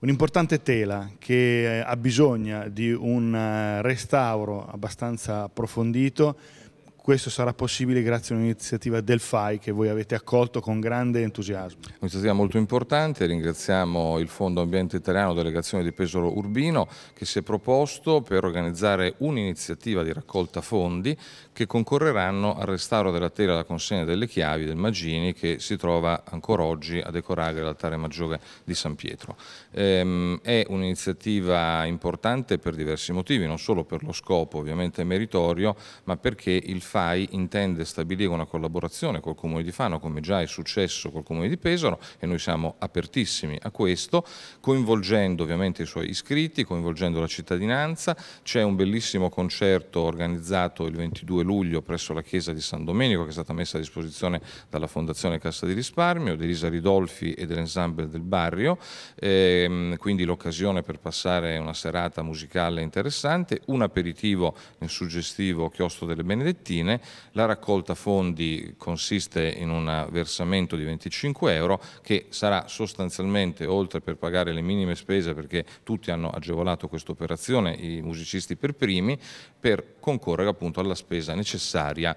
Un'importante tela che eh, ha bisogno di un eh, restauro abbastanza approfondito questo sarà possibile grazie a un'iniziativa del FAI che voi avete accolto con grande entusiasmo. Un'iniziativa molto importante, ringraziamo il Fondo Ambiente Italiano, delegazione di Pesaro Urbino, che si è proposto per organizzare un'iniziativa di raccolta fondi che concorreranno al restauro della tela e alla consegna delle chiavi del Magini che si trova ancora oggi a decorare l'altare maggiore di San Pietro. Ehm, è un'iniziativa importante per diversi motivi, non solo per lo scopo ovviamente meritorio, ma perché il FAI FAI intende stabilire una collaborazione col Comune di Fano, come già è successo col Comune di Pesaro, e noi siamo apertissimi a questo, coinvolgendo ovviamente i suoi iscritti, coinvolgendo la cittadinanza. C'è un bellissimo concerto organizzato il 22 luglio presso la Chiesa di San Domenico, che è stata messa a disposizione dalla Fondazione Cassa di Risparmio, di Elisa Ridolfi e dell'Ensemble del Barrio, ehm, quindi l'occasione per passare una serata musicale interessante, un aperitivo nel suggestivo Chiostro delle Benedettine, benzine. La raccolta fondi consiste in un versamento di 25 euro che sarà sostanzialmente, oltre per pagare le minime spese, perché tutti hanno agevolato questa operazione, i musicisti per primi, per concorrere appunto alla spesa necessaria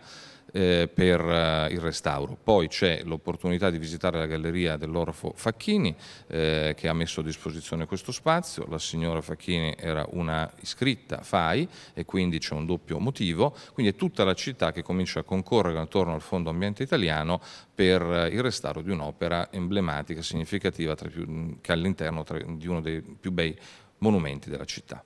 eh, per eh, il restauro. Poi c'è l'opportunità di visitare la galleria dell'Orfo Facchini eh, che ha messo a disposizione questo spazio, la signora Facchini era una iscritta FAI e quindi c'è un doppio motivo, quindi è tutta la città che comincia a concorrere attorno al Fondo Ambiente Italiano per eh, il restauro di un'opera emblematica, significativa, più, che all'interno di uno dei più bei monumenti della città.